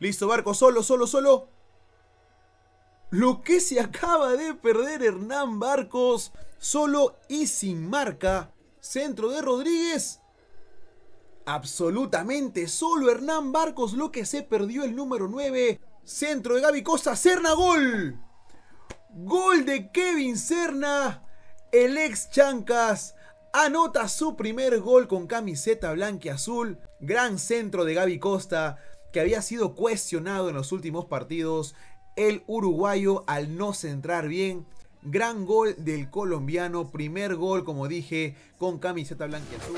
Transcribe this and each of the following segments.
Listo, Barco, solo, solo, solo. Lo que se acaba de perder Hernán Barcos, solo y sin marca. Centro de Rodríguez. Absolutamente solo Hernán Barcos, lo que se perdió el número 9. Centro de Gaby Costa, Serna, gol. Gol de Kevin Serna, el ex Chancas. Anota su primer gol con camiseta blanca y azul. Gran centro de Gaby Costa que había sido cuestionado en los últimos partidos, el uruguayo al no centrar bien. Gran gol del colombiano, primer gol, como dije, con camiseta blanca y azul.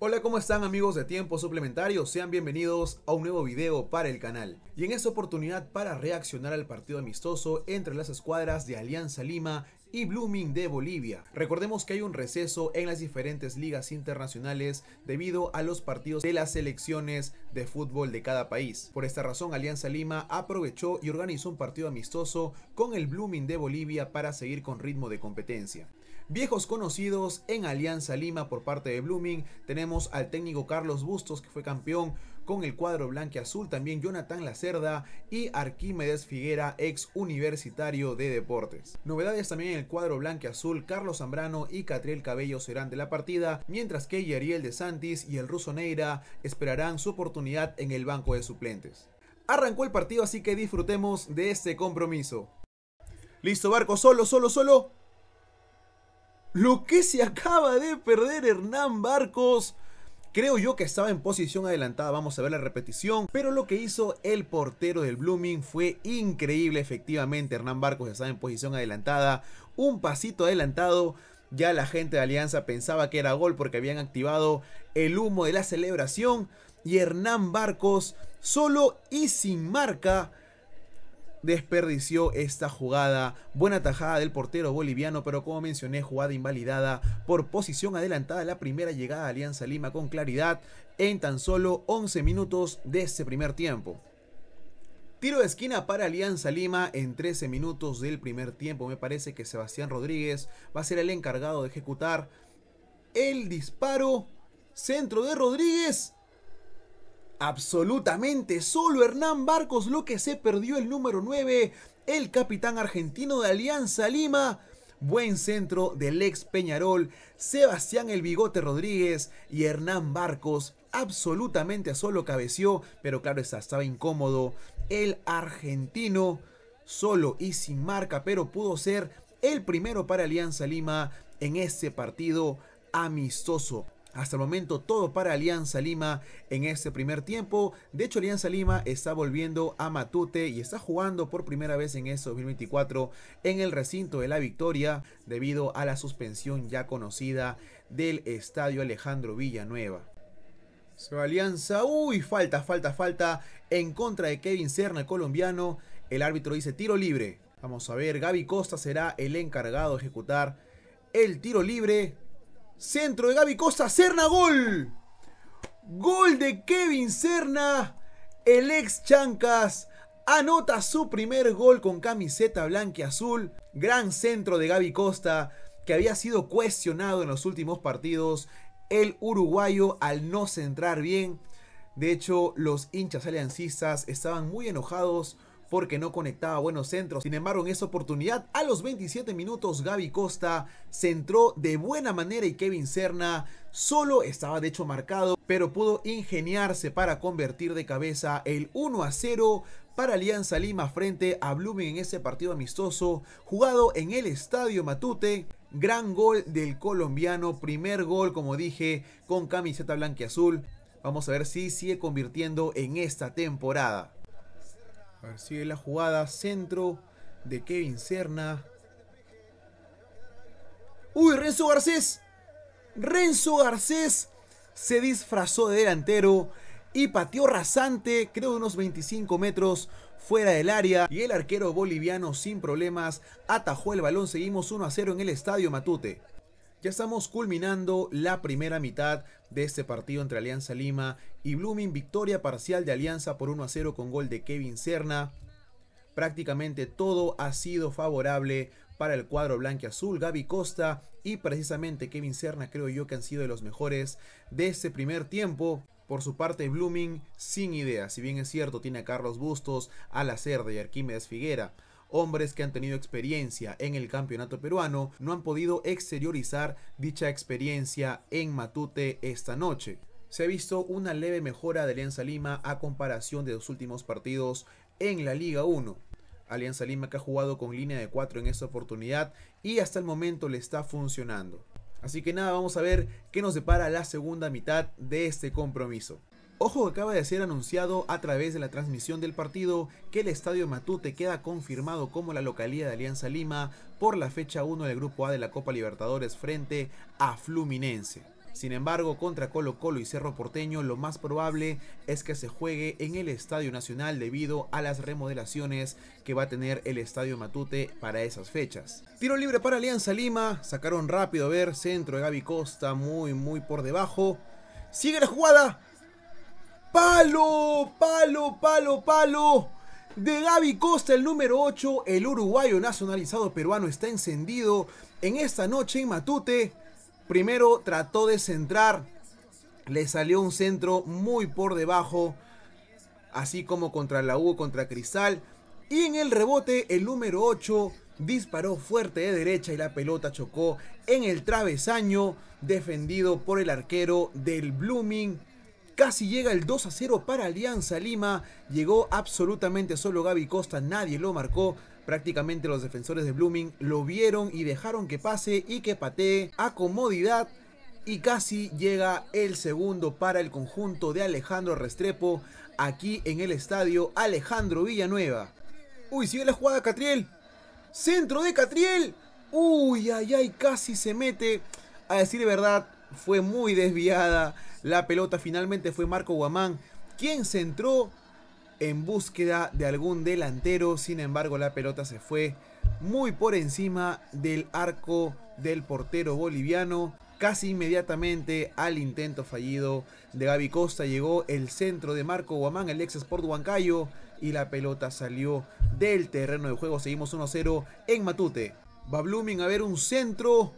Hola, ¿cómo están amigos de Tiempo Suplementario? Sean bienvenidos a un nuevo video para el canal. Y en esta oportunidad para reaccionar al partido amistoso entre las escuadras de Alianza Lima y Blooming de Bolivia. Recordemos que hay un receso en las diferentes ligas internacionales debido a los partidos de las selecciones de fútbol de cada país. Por esta razón, Alianza Lima aprovechó y organizó un partido amistoso con el Blooming de Bolivia para seguir con ritmo de competencia. Viejos conocidos en Alianza Lima por parte de Blooming. Tenemos al técnico Carlos Bustos, que fue campeón con el cuadro azul También Jonathan Lacerda y Arquímedes Figuera, ex universitario de deportes. Novedades también en el cuadro azul Carlos Zambrano y Catriel Cabello serán de la partida, mientras que Yariel de Santis y el ruso Neira esperarán su oportunidad en el banco de suplentes. Arrancó el partido, así que disfrutemos de este compromiso. Listo, barco, solo, solo, solo. Lo que se acaba de perder Hernán Barcos. Creo yo que estaba en posición adelantada, vamos a ver la repetición, pero lo que hizo el portero del Blooming fue increíble, efectivamente Hernán Barcos estaba en posición adelantada, un pasito adelantado, ya la gente de Alianza pensaba que era gol porque habían activado el humo de la celebración y Hernán Barcos solo y sin marca desperdició esta jugada. Buena tajada del portero boliviano, pero como mencioné, jugada invalidada por posición adelantada la primera llegada de Alianza Lima con claridad en tan solo 11 minutos de este primer tiempo. Tiro de esquina para Alianza Lima en 13 minutos del primer tiempo. Me parece que Sebastián Rodríguez va a ser el encargado de ejecutar el disparo. Centro de Rodríguez. Absolutamente solo Hernán Barcos lo que se perdió el número 9, el capitán argentino de Alianza Lima. Buen centro del ex Peñarol, Sebastián El Bigote Rodríguez y Hernán Barcos. Absolutamente a solo cabeció, pero claro, estaba incómodo. El argentino, solo y sin marca, pero pudo ser el primero para Alianza Lima en este partido amistoso. Hasta el momento todo para Alianza Lima en este primer tiempo. De hecho, Alianza Lima está volviendo a Matute y está jugando por primera vez en este 2024 en el recinto de la victoria debido a la suspensión ya conocida del Estadio Alejandro Villanueva. Su alianza, uy, falta, falta, falta en contra de Kevin Serna, el colombiano. El árbitro dice tiro libre. Vamos a ver, Gaby Costa será el encargado de ejecutar el tiro libre. Centro de Gaby Costa, Serna, gol. Gol de Kevin Serna, el ex Chancas. Anota su primer gol con camiseta blanca y azul. Gran centro de Gaby Costa, que había sido cuestionado en los últimos partidos. El uruguayo al no centrar bien. De hecho, los hinchas aliancistas estaban muy enojados porque no conectaba buenos centros. Sin embargo, en esa oportunidad, a los 27 minutos, Gaby Costa centró de buena manera y Kevin Serna solo estaba de hecho marcado, pero pudo ingeniarse para convertir de cabeza el 1 a 0 para Alianza Lima frente a Blooming en ese partido amistoso jugado en el Estadio Matute. Gran gol del colombiano, primer gol, como dije, con camiseta blanca y azul. Vamos a ver si sigue convirtiendo en esta temporada sigue la jugada. Centro de Kevin Serna. ¡Uy, Renzo Garcés! Renzo Garcés se disfrazó de delantero y pateó rasante, creo unos 25 metros fuera del área y el arquero boliviano sin problemas atajó el balón. Seguimos 1 a 0 en el estadio Matute. Ya estamos culminando la primera mitad de este partido entre Alianza Lima y Blooming. Victoria parcial de Alianza por 1 a 0 con gol de Kevin Serna. Prácticamente todo ha sido favorable para el cuadro azul. Gaby Costa y precisamente Kevin Serna creo yo que han sido de los mejores de este primer tiempo. Por su parte, Blooming sin idea. Si bien es cierto, tiene a Carlos Bustos, hacer y Arquímedes Figuera hombres que han tenido experiencia en el campeonato peruano no han podido exteriorizar dicha experiencia en Matute esta noche. Se ha visto una leve mejora de Alianza Lima a comparación de los últimos partidos en la Liga 1. Alianza Lima que ha jugado con línea de 4 en esta oportunidad y hasta el momento le está funcionando. Así que nada, vamos a ver qué nos depara la segunda mitad de este compromiso. Ojo acaba de ser anunciado a través de la transmisión del partido que el Estadio Matute queda confirmado como la localidad de Alianza Lima por la fecha 1 del Grupo A de la Copa Libertadores frente a Fluminense. Sin embargo, contra Colo Colo y Cerro Porteño lo más probable es que se juegue en el Estadio Nacional debido a las remodelaciones que va a tener el Estadio Matute para esas fechas. Tiro libre para Alianza Lima, sacaron rápido a ver, centro de Gaby Costa muy muy por debajo. Sigue la jugada, Palo, palo, palo, palo. De Gaby Costa, el número 8, el uruguayo nacionalizado peruano está encendido en esta noche en Matute. Primero trató de centrar, le salió un centro muy por debajo, así como contra la U, contra Cristal. Y en el rebote, el número 8 disparó fuerte de derecha y la pelota chocó en el travesaño, defendido por el arquero del Blooming Casi llega el 2 a 0 para Alianza Lima. Llegó absolutamente solo Gaby Costa, nadie lo marcó. Prácticamente los defensores de Blooming lo vieron y dejaron que pase y que patee a comodidad. Y casi llega el segundo para el conjunto de Alejandro Restrepo aquí en el estadio Alejandro Villanueva. Uy, sigue la jugada Catriel. Centro de Catriel. Uy, ay, ay, casi se mete. A decir verdad, fue muy desviada la pelota finalmente fue Marco Guamán, quien se en búsqueda de algún delantero. Sin embargo, la pelota se fue muy por encima del arco del portero boliviano. Casi inmediatamente al intento fallido de Gaby Costa llegó el centro de Marco Guamán, el ex Sport Huancayo, y la pelota salió del terreno de juego. Seguimos 1-0 en Matute. Va Blooming a ver un centro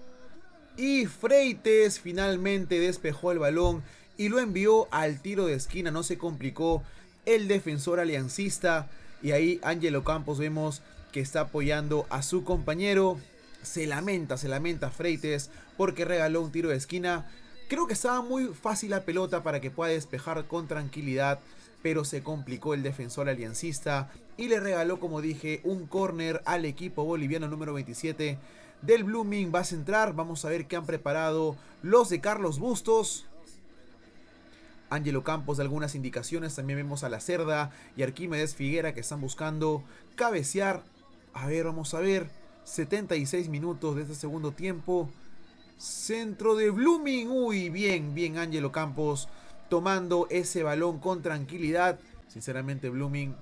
y Freites finalmente despejó el balón y lo envió al tiro de esquina. No se complicó el defensor aliancista. Y ahí Angelo Campos vemos que está apoyando a su compañero. Se lamenta, se lamenta Freites porque regaló un tiro de esquina. Creo que estaba muy fácil la pelota para que pueda despejar con tranquilidad. Pero se complicó el defensor aliancista y le regaló, como dije, un córner al equipo boliviano número 27 del Blooming va a centrar. Vamos a ver qué han preparado los de Carlos Bustos. Ángelo Campos de algunas indicaciones. También vemos a La Cerda y Arquímedes Figuera que están buscando cabecear. A ver, vamos a ver. 76 minutos de este segundo tiempo. Centro de Blooming. Uy, bien, bien Ángelo Campos tomando ese balón con tranquilidad. Sinceramente, Blooming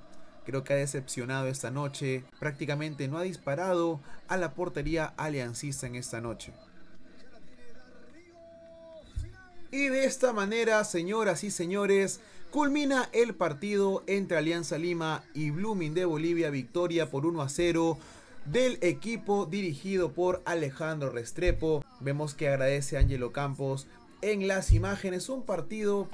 Creo que ha decepcionado esta noche. Prácticamente no ha disparado a la portería aliancista en esta noche. Y de esta manera, señoras y señores, culmina el partido entre Alianza Lima y Blooming de Bolivia, victoria por 1 a 0 del equipo dirigido por Alejandro Restrepo. Vemos que agradece a Angelo Campos en las imágenes, un partido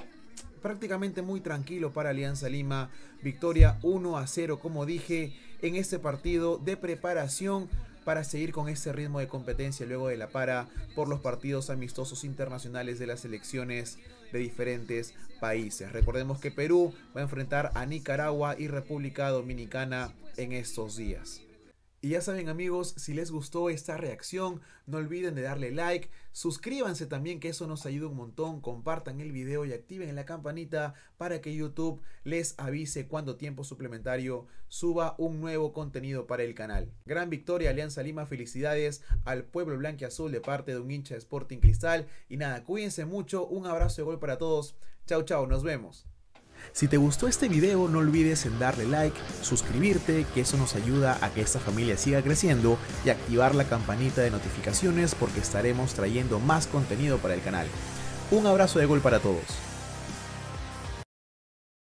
prácticamente muy tranquilo para Alianza Lima. Victoria 1 a 0, como dije, en este partido de preparación para seguir con ese ritmo de competencia luego de la para por los partidos amistosos internacionales de las selecciones de diferentes países. Recordemos que Perú va a enfrentar a Nicaragua y República Dominicana en estos días. Y ya saben amigos, si les gustó esta reacción, no olviden de darle like, suscríbanse también que eso nos ayuda un montón, compartan el video y activen la campanita para que YouTube les avise cuando tiempo suplementario suba un nuevo contenido para el canal. Gran victoria Alianza Lima, felicidades al pueblo blanco Azul de parte de un hincha de Sporting Cristal y nada, cuídense mucho, un abrazo de gol para todos, chao chao, nos vemos. Si te gustó este video no olvides en darle like, suscribirte, que eso nos ayuda a que esta familia siga creciendo y activar la campanita de notificaciones porque estaremos trayendo más contenido para el canal. Un abrazo de gol para todos.